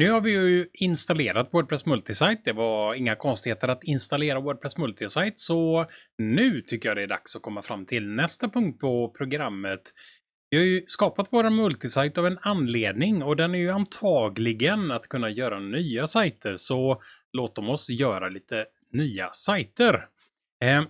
Nu har vi ju installerat Wordpress Multisite. Det var inga konstigheter att installera Wordpress Multisite, så nu tycker jag det är dags att komma fram till nästa punkt på programmet. Vi har ju skapat vår multisite av en anledning och den är ju antagligen att kunna göra nya sajter, så låt dem oss göra lite nya sajter. Eh,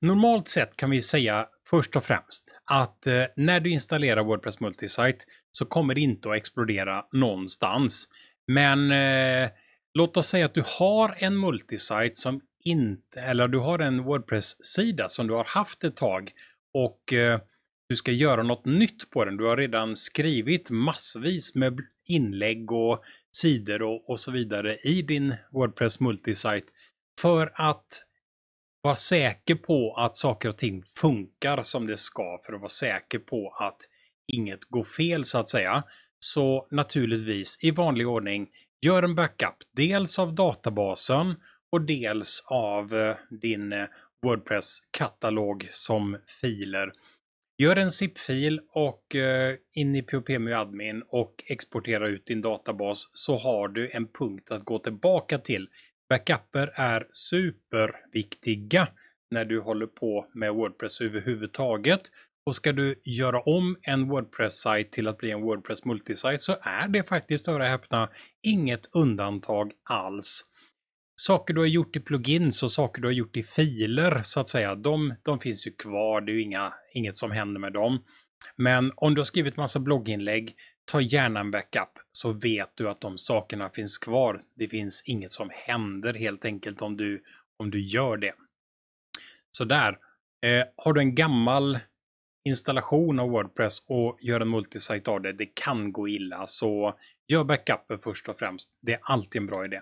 normalt sett kan vi säga först och främst att eh, när du installerar Wordpress Multisite så kommer det inte att explodera någonstans. Men eh, låt oss säga att du har en multisite som inte, eller du har en Wordpress-sida som du har haft ett tag och eh, du ska göra något nytt på den. Du har redan skrivit massvis med inlägg och sidor och, och så vidare i din Wordpress multisite för att vara säker på att saker och ting funkar som det ska för att vara säker på att inget går fel så att säga så naturligtvis i vanlig ordning gör en backup. Dels av databasen och dels av eh, din eh, Wordpress-katalog som filer. Gör en zip-fil och eh, in i POPMU admin och exportera ut din databas så har du en punkt att gå tillbaka till. Backuper är superviktiga när du håller på med Wordpress överhuvudtaget. Och ska du göra om en Wordpress-sajt till att bli en Wordpress multisajt så är det faktiskt, hör och häpna, inget undantag alls. Saker du har gjort i plugins och saker du har gjort i filer så att säga, de, de finns ju kvar. Det är ju inga, inget som händer med dem. Men om du har skrivit massa blogginlägg, ta gärna en backup så vet du att de sakerna finns kvar. Det finns inget som händer helt enkelt om du, om du gör det. Så där. Eh, har du en gammal installation av Wordpress och gör en multisajt av det, det kan gå illa. Så gör backupen först och främst. Det är alltid en bra idé.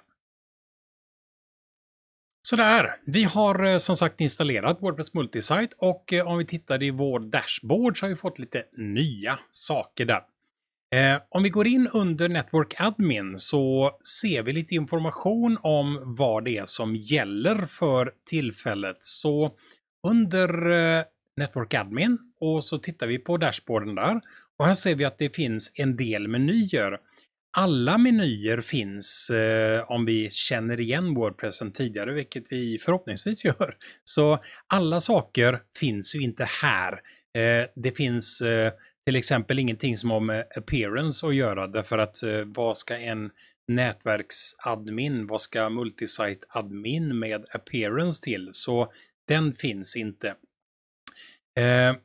Sådär, vi har eh, som sagt installerat Wordpress multisite och eh, om vi tittar i vår dashboard så har vi fått lite nya saker där. Eh, om vi går in under Network Admin så ser vi lite information om vad det är som gäller för tillfället. Så under Network Admin och så tittar vi på dashboarden där. Och här ser vi att det finns en del menyer. Alla menyer finns eh, om vi känner igen WordPressen tidigare, vilket vi förhoppningsvis gör. Så alla saker finns ju inte här. Eh, det finns eh, till exempel ingenting som har med appearance att göra, därför att eh, vad ska en nätverksadmin, vad ska multisite-admin med appearance till? Så den finns inte. Eh,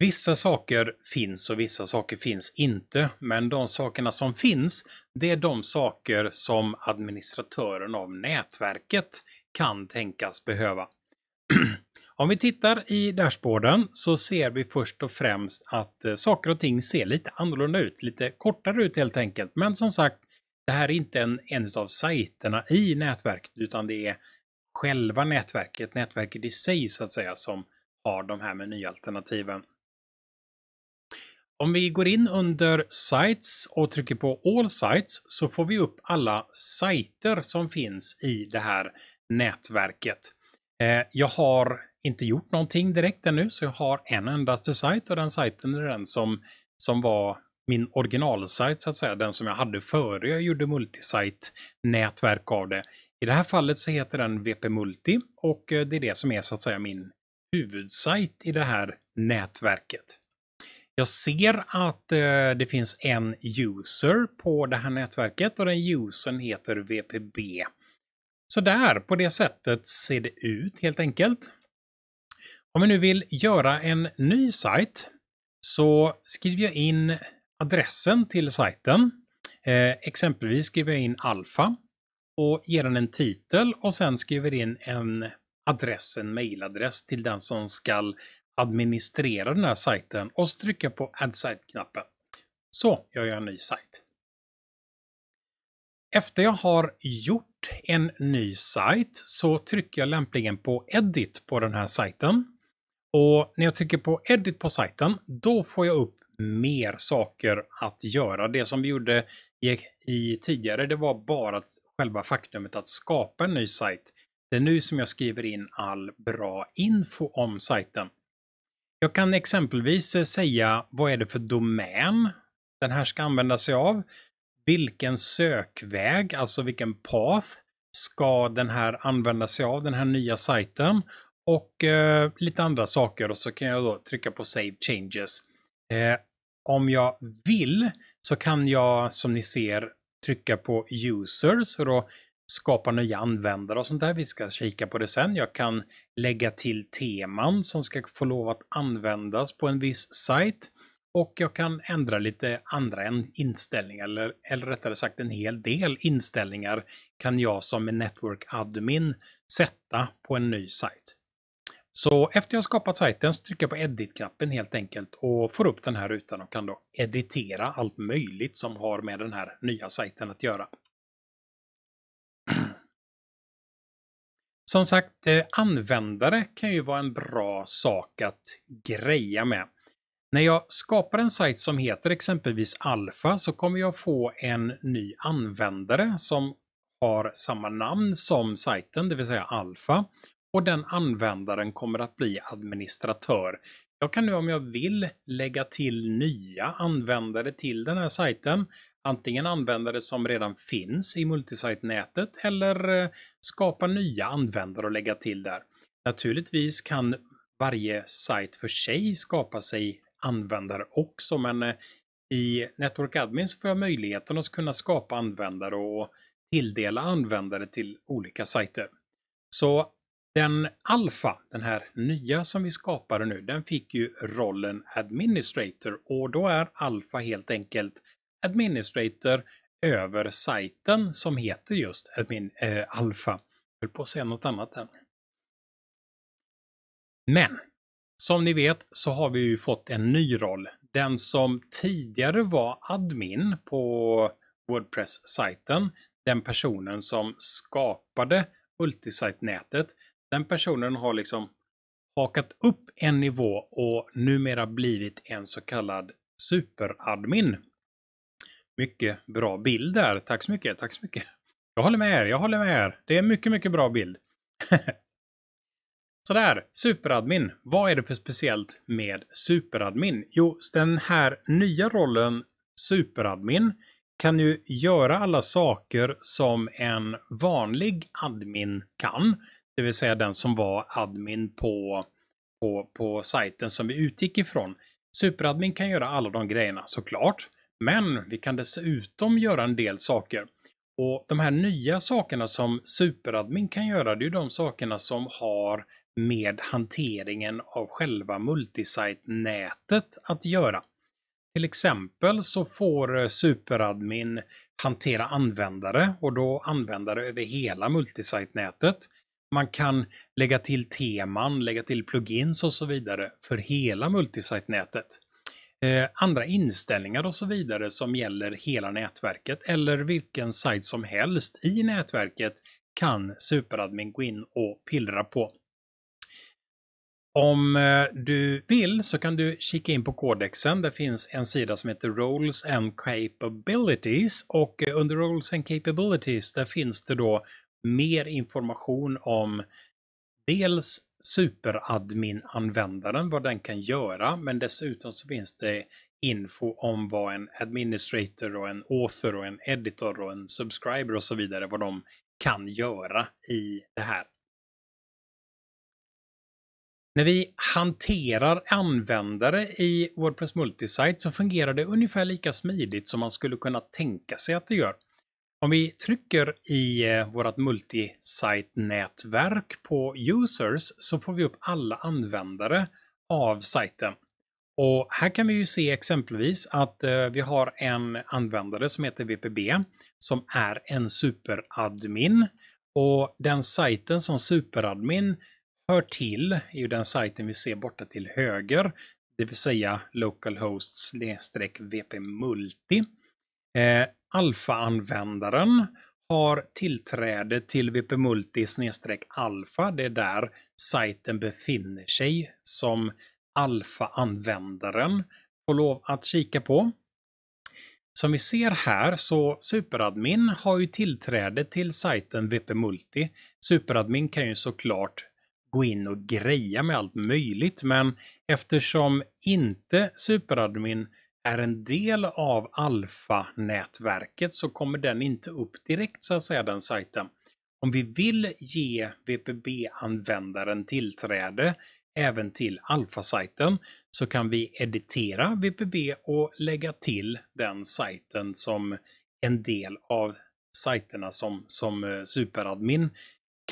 Vissa saker finns och vissa saker finns inte, men de sakerna som finns, det är de saker som administratören av nätverket kan tänkas behöva. Om vi tittar i dashboarden så ser vi först och främst att eh, saker och ting ser lite annorlunda ut, lite kortare ut helt enkelt. Men som sagt, det här är inte en, en av sajterna i nätverket, utan det är själva nätverket, nätverket i sig så att säga, som har de här menyalternativen. Om vi går in under Sites och trycker på All Sites så får vi upp alla sajter som finns i det här nätverket. Eh, jag har inte gjort någonting direkt ännu, så jag har en endaste sajt och den sajten är den som, som var min originalsajt, så att säga, den som jag hade före jag gjorde multisite-nätverk av det. I det här fallet så heter den VP Multi och eh, det är det som är så att säga min huvudsajt i det här nätverket. Jag ser att eh, det finns en user på det här nätverket och den usern heter VPB. Så där, på det sättet ser det ut helt enkelt. Om vi nu vill göra en ny sajt så skriver jag in adressen till sajten. Eh, exempelvis skriver jag in alfa och ger den en titel och sen skriver in en adress, en mejladress till den som ska administrera den här sajten och så trycker jag på Add Site-knappen. Så jag gör jag en ny sajt. Efter jag har gjort en ny sajt så trycker jag lämpligen på Edit på den här sajten. Och när jag trycker på Edit på sajten, då får jag upp mer saker att göra. Det som vi gjorde i, i tidigare, det var bara själva faktumet att skapa en ny sajt. Det är nu som jag skriver in all bra info om sajten. Jag kan exempelvis eh, säga vad är det för domän den här ska använda sig av. Vilken sökväg, alltså vilken path, ska den här använda sig av, den här nya sajten. Och eh, lite andra saker och så kan jag då trycka på Save Changes. Eh, om jag vill så kan jag som ni ser trycka på Users för att skapa nya användare och sånt där. Vi ska kika på det sen. Jag kan lägga till teman som ska få lov att användas på en viss sajt. Och jag kan ändra lite andra inställningar, eller, eller rättare sagt en hel del inställningar kan jag som en Network Admin sätta på en ny sajt. Så efter jag skapat sajten så trycker jag på Edit-knappen helt enkelt och får upp den här rutan och kan då editera allt möjligt som har med den här nya sajten att göra. Som sagt, eh, användare kan ju vara en bra sak att greja med. När jag skapar en sajt som heter exempelvis Alfa så kommer jag få en ny användare som har samma namn som sajten, det vill säga Alfa. Och den användaren kommer att bli administratör, jag kan nu om jag vill lägga till nya användare till den här sajten. Antingen användare som redan finns i multisite-nätet eller eh, skapa nya användare och lägga till där. Naturligtvis kan varje sajt för sig skapa sig användare också, men eh, i Network Admins får jag möjligheten att kunna skapa användare och tilldela användare till olika sajter. Så den Alfa, den här nya som vi skapade nu, den fick ju rollen Administrator och då är Alfa helt enkelt Administrator över sajten som heter just admin, eh, Alpha. Jag höll på att säga något annat där. Men som ni vet så har vi ju fått en ny roll. Den som tidigare var admin på Wordpress-sajten, den personen som skapade multisajtnätet, nätet den personen har liksom hakat upp en nivå och numera blivit en så kallad superadmin. Mycket bra bild där. Tack så mycket, tack så mycket. Jag håller med er, jag håller med er. Det är mycket, mycket bra bild. Sådär, superadmin. Vad är det för speciellt med superadmin? Jo, den här nya rollen superadmin kan ju göra alla saker som en vanlig admin kan det vill säga den som var admin på, på, på sajten som vi utgick ifrån. Superadmin kan göra alla de grejerna såklart, men vi kan dessutom göra en del saker. Och de här nya sakerna som superadmin kan göra, det är ju de sakerna som har med hanteringen av själva multisite-nätet att göra. Till exempel så får eh, superadmin hantera användare och då användare över hela multisite-nätet. Man kan lägga till teman, lägga till plugins och så vidare för hela multisite-nätet. Eh, andra inställningar och så vidare som gäller hela nätverket eller vilken sajt som helst i nätverket kan superadmin gå in och pillra på. Om eh, du vill så kan du kika in på kodexen. Det finns en sida som heter Roles and Capabilities och eh, under Roles and Capabilities där finns det då mer information om dels superadmin-användaren, vad den kan göra, men dessutom så finns det info om vad en administrator och en author och en editor och en subscriber och så vidare, vad de kan göra i det här. När vi hanterar användare i Wordpress Multisite så fungerar det ungefär lika smidigt som man skulle kunna tänka sig att det gör. Om vi trycker i eh, vårt multisite-nätverk på users så får vi upp alla användare av sajten. Och här kan vi ju se exempelvis att eh, vi har en användare som heter VPB som är en superadmin. Och den sajten som superadmin hör till är ju den sajten vi ser borta till höger, det vill säga localhost vpmulti. Eh, Alfa-användaren har tillträde till vpmulti alfa. Det är där sajten befinner sig som alfa-användaren får lov att kika på. Som vi ser här så superadmin har ju tillträde till sajten vpmulti. Superadmin kan ju såklart gå in och greja med allt möjligt, men eftersom inte superadmin är en del av Alfa-nätverket så kommer den inte upp direkt så att säga den sajten. Om vi vill ge VPB-användaren tillträde även till Alfa-sajten så kan vi editera VPB och lägga till den sajten som en del av sajterna som, som eh, superadmin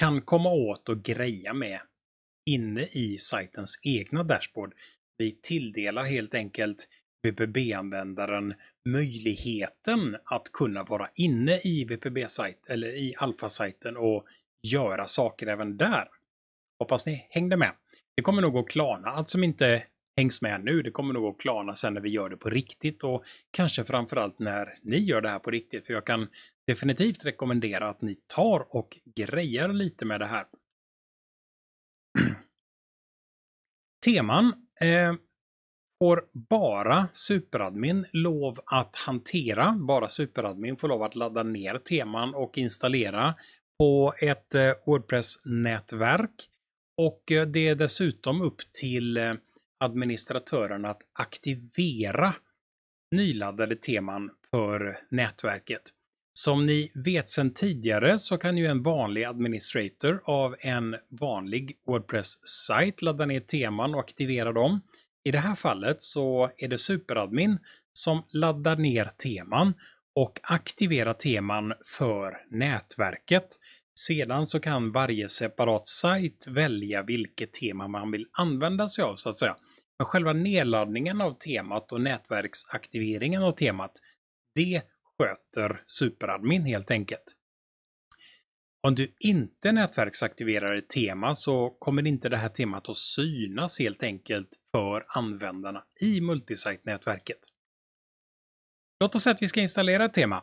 kan komma åt och greja med inne i sajtens egna dashboard. Vi tilldelar helt enkelt VPB-användaren möjligheten att kunna vara inne i VPB-sajt eller i alfasajten och göra saker även där. Hoppas ni hängde med. Det kommer nog att klarna. Allt som inte hängs med nu, det kommer nog att klarna sen när vi gör det på riktigt och kanske framförallt när ni gör det här på riktigt. För jag kan definitivt rekommendera att ni tar och grejar lite med det här. Teman. Eh, får bara superadmin lov att hantera. Bara superadmin får lov att ladda ner teman och installera på ett eh, Wordpress-nätverk. Och eh, det är dessutom upp till eh, administratören att aktivera nyladdade teman för nätverket. Som ni vet sedan tidigare så kan ju en vanlig administrator av en vanlig Wordpress-sajt ladda ner teman och aktivera dem. I det här fallet så är det superadmin som laddar ner teman och aktiverar teman för nätverket. Sedan så kan varje separat sajt välja vilket tema man vill använda sig av så att säga. Men själva nedladdningen av temat och nätverksaktiveringen av temat, det sköter superadmin helt enkelt. Om du inte nätverksaktiverar ett tema så kommer inte det här temat att synas helt enkelt för användarna i multisite-nätverket. Låt oss säga att vi ska installera ett tema.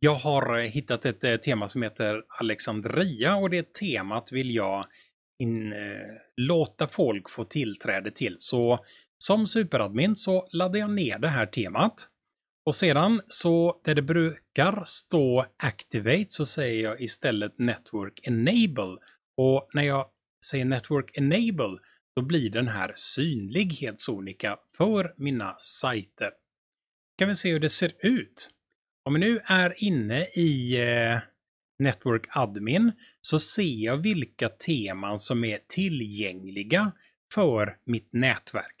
Jag har eh, hittat ett eh, tema som heter Alexandria och det temat vill jag in, eh, låta folk få tillträde till. Så som superadmin så laddar jag ner det här temat. Och sedan så där det brukar stå Activate så säger jag istället Network Enable. Och när jag säger Network Enable då blir den här synlig helt sonika för mina sajter. Då kan vi se hur det ser ut. Om vi nu är inne i eh, Network Admin så ser jag vilka teman som är tillgängliga för mitt nätverk.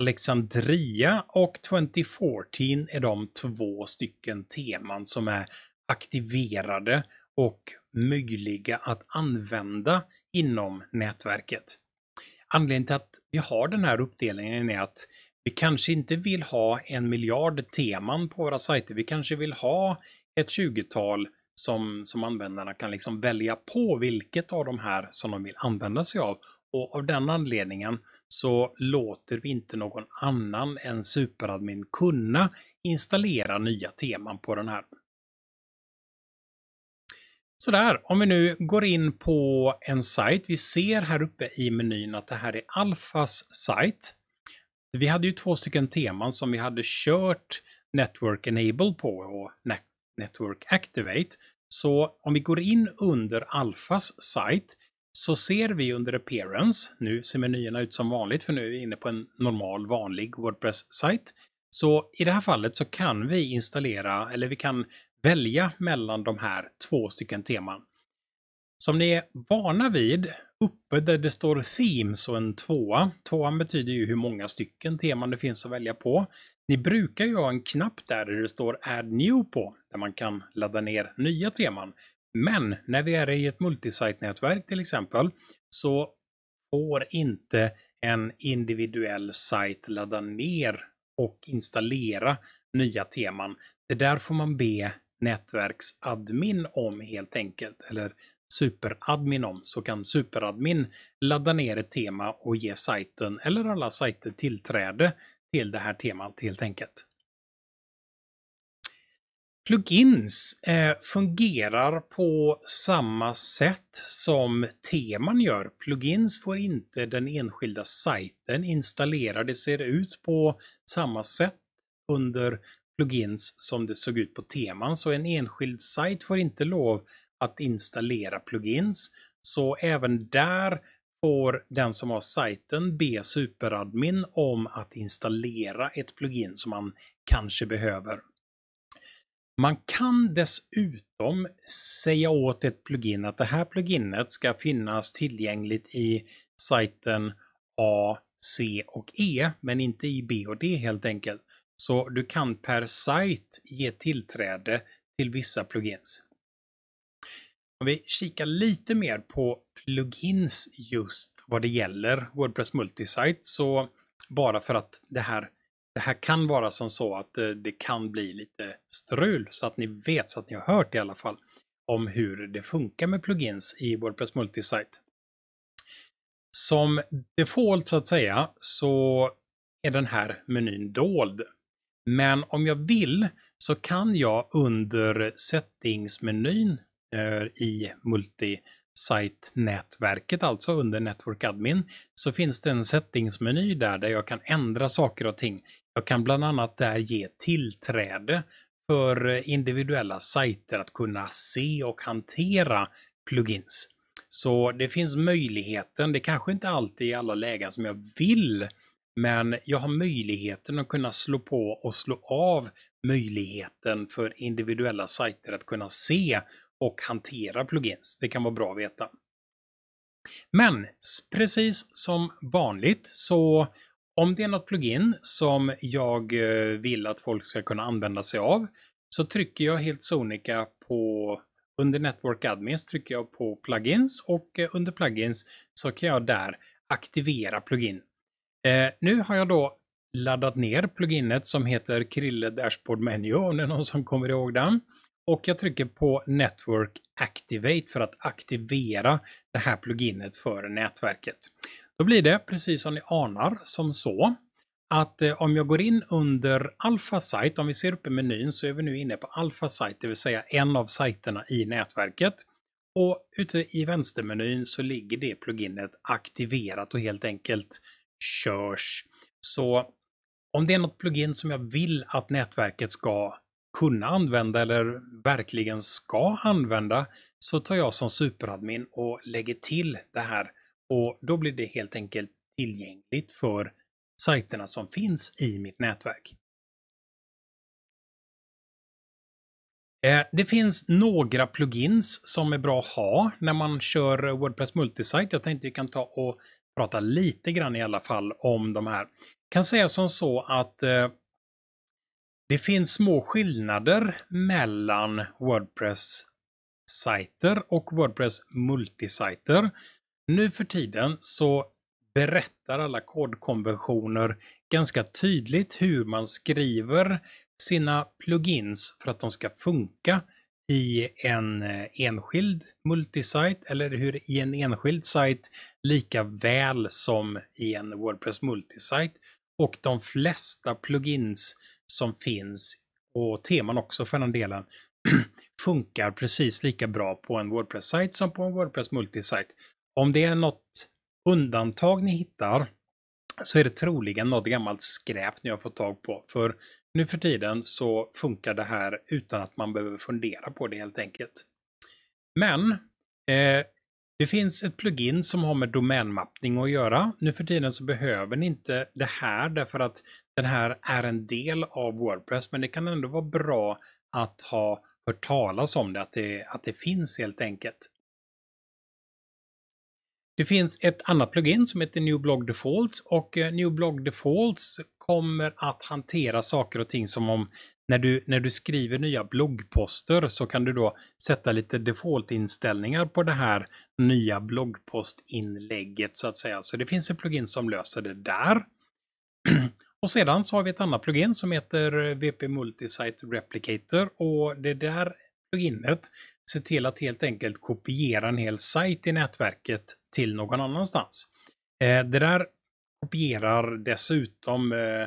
Alexandria och 2014 är de två stycken teman som är aktiverade och möjliga att använda inom nätverket. Anledningen till att vi har den här uppdelningen är att vi kanske inte vill ha en miljard teman på våra sajter. Vi kanske vill ha ett tjugotal som, som användarna kan liksom välja på vilket av de här som de vill använda sig av och av den anledningen så låter vi inte någon annan än SuperAdmin kunna installera nya teman på den här. Sådär, om vi nu går in på en sajt. Vi ser här uppe i menyn att det här är Alfas sajt. Vi hade ju två stycken teman som vi hade kört Network Enable på och Network Activate. Så om vi går in under Alfas sajt så ser vi under Appearance, nu ser menyerna ut som vanligt för nu är vi inne på en normal vanlig Wordpress-sajt. Så i det här fallet så kan vi installera, eller vi kan välja mellan de här två stycken teman. Som ni är vana vid, uppe där det står Themes och en tvåa, tvåan betyder ju hur många stycken teman det finns att välja på. Ni brukar ju ha en knapp där, det står Add New på, där man kan ladda ner nya teman. Men när vi är i ett multisite-nätverk till exempel så får inte en individuell sajt ladda ner och installera nya teman. Det där får man be nätverksadmin om helt enkelt, eller superadmin om, så kan superadmin ladda ner ett tema och ge sajten eller alla sajter tillträde till det här temat helt enkelt. Plugins eh, fungerar på samma sätt som teman gör. Plugins får inte den enskilda sajten installera. Det ser ut på samma sätt under plugins som det såg ut på teman. Så en enskild sajt får inte lov att installera plugins. Så även där får den som har sajten be superadmin om att installera ett plugin som man kanske behöver man kan dessutom säga åt ett plugin att det här pluginet ska finnas tillgängligt i sajten A, C och E, men inte i B och D helt enkelt. Så du kan per sajt ge tillträde till vissa plugins. Om vi kikar lite mer på plugins just vad det gäller WordPress Multisite så bara för att det här det här kan vara som så att eh, det kan bli lite strul så att ni vet, så att ni har hört i alla fall om hur det funkar med plugins i WordPress Multisite. Som default så att säga så är den här menyn dold. Men om jag vill så kan jag under settingsmenyn eh, i multisite-nätverket, alltså under Network Admin, så finns det en settingsmeny där, där jag kan ändra saker och ting. Jag kan bland annat där ge tillträde för individuella sajter att kunna se och hantera plugins. Så det finns möjligheten, det kanske inte alltid är i alla lägen som jag vill, men jag har möjligheten att kunna slå på och slå av möjligheten för individuella sajter att kunna se och hantera plugins. Det kan vara bra att veta. Men precis som vanligt så om det är något plugin som jag eh, vill att folk ska kunna använda sig av så trycker jag helt sonika på under Network Admins trycker jag på Plugins och eh, under Plugins så kan jag där aktivera plugin. Eh, nu har jag då laddat ner pluginet som heter Krille Dashboard Menu om det är någon som kommer ihåg den. Och jag trycker på Network Activate för att aktivera det här pluginet för nätverket. Då blir det, precis som ni anar, som så att eh, om jag går in under Alpha Site, om vi ser upp i menyn så är vi nu inne på Alpha Site, det vill säga en av sajterna i nätverket. Och ute i vänstermenyn så ligger det pluginet aktiverat och helt enkelt körs. Så om det är något plugin som jag vill att nätverket ska kunna använda eller verkligen ska använda så tar jag som superadmin och lägger till det här och då blir det helt enkelt tillgängligt för sajterna som finns i mitt nätverk. Eh, det finns några plugins som är bra att ha när man kör Wordpress Multisite. Jag tänkte vi kan ta och prata lite grann i alla fall om de här. Jag kan säga som så att eh, det finns små skillnader mellan Wordpress sajter och Wordpress multisajter nu för tiden så berättar alla kodkonventioner ganska tydligt hur man skriver sina plugins för att de ska funka i en eh, enskild multisite eller hur i en enskild sajt lika väl som i en Wordpress multisite. Och de flesta plugins som finns och teman också för den delen funkar precis lika bra på en Wordpress-sajt som på en Wordpress multisite om det är något undantag ni hittar så är det troligen något gammalt skräp ni har fått tag på. För nu för tiden så funkar det här utan att man behöver fundera på det helt enkelt. Men eh, det finns ett plugin som har med domänmappning att göra. Nu för tiden så behöver ni inte det här därför att den här är en del av Wordpress men det kan ändå vara bra att ha hört talas om det, att det, att det finns helt enkelt. Det finns ett annat plugin som heter New Blog Defaults och eh, New Blog Defaults kommer att hantera saker och ting som om när du, när du skriver nya bloggposter så kan du då sätta lite default inställningar på det här nya bloggpostinlägget så att säga. Så det finns ett plugin som löser det där. Och sedan så har vi ett annat plugin som heter eh, VP Multisite Replicator och det där pluginet se till att helt enkelt kopiera en hel sajt i nätverket till någon annanstans. Eh, det där kopierar dessutom eh,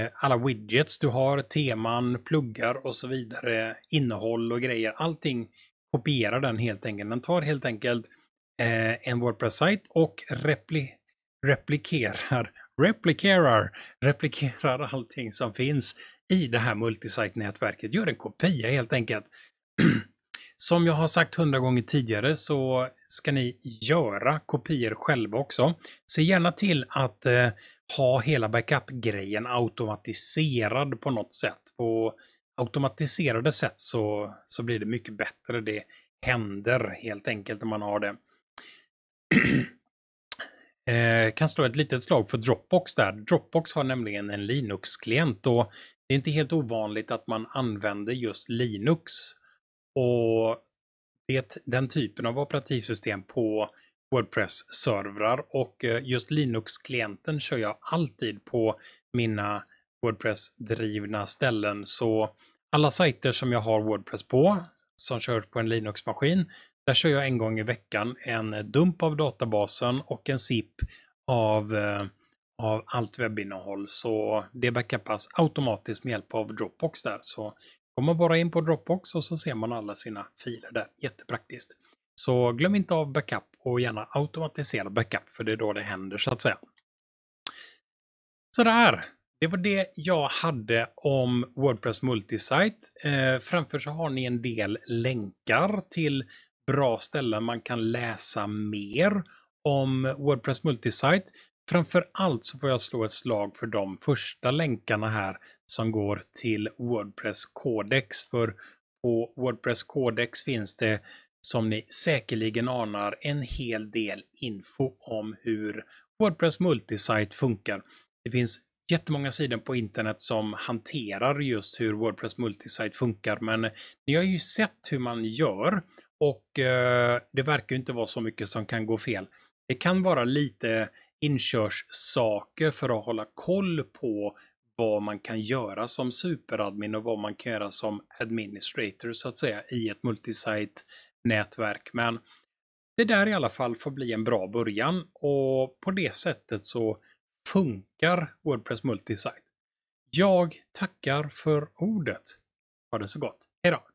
eh, alla widgets du har, teman, pluggar och så vidare, innehåll och grejer. Allting kopierar den helt enkelt. Den tar helt enkelt eh, en Wordpress-sajt och repli replikerar, replikerar, replikerar allting som finns i det här multisite-nätverket. Gör en kopia helt enkelt. Som jag har sagt hundra gånger tidigare så ska ni göra kopior själva också. Se gärna till att eh, ha hela backup-grejen automatiserad på något sätt. På automatiserade sätt så, så blir det mycket bättre. Det händer helt enkelt när man har det. eh, kan slå ett litet slag för Dropbox där. Dropbox har nämligen en Linux-klient och det är inte helt ovanligt att man använder just Linux och det, den typen av operativsystem på Wordpress-servrar och eh, just Linux-klienten kör jag alltid på mina Wordpress-drivna ställen. Så alla sajter som jag har Wordpress på, som kör på en Linux-maskin, där kör jag en gång i veckan en dump av databasen och en zip av, eh, av allt webbinnehåll. Så det backupas automatiskt med hjälp av Dropbox där. Så Går man bara in på Dropbox och så ser man alla sina filer där. Jättepraktiskt. Så glöm inte av backup och gärna automatisera backup för det är då det händer så att säga. Sådär, det var det jag hade om Wordpress Multisite. Eh, framför så har ni en del länkar till bra ställen man kan läsa mer om Wordpress Multisite. Framför allt så får jag slå ett slag för de första länkarna här som går till Wordpress Codex. För på Wordpress Codex finns det, som ni säkerligen anar, en hel del info om hur Wordpress Multisite funkar. Det finns jättemånga sidor på internet som hanterar just hur Wordpress Multisite funkar, men ni har ju sett hur man gör och eh, det verkar inte vara så mycket som kan gå fel. Det kan vara lite inkörssaker för att hålla koll på vad man kan göra som superadmin och vad man kan göra som administrator så att säga i ett multisite-nätverk. Men det där i alla fall får bli en bra början och på det sättet så funkar Wordpress multisite. Jag tackar för ordet. Ha det så gott. Hej då!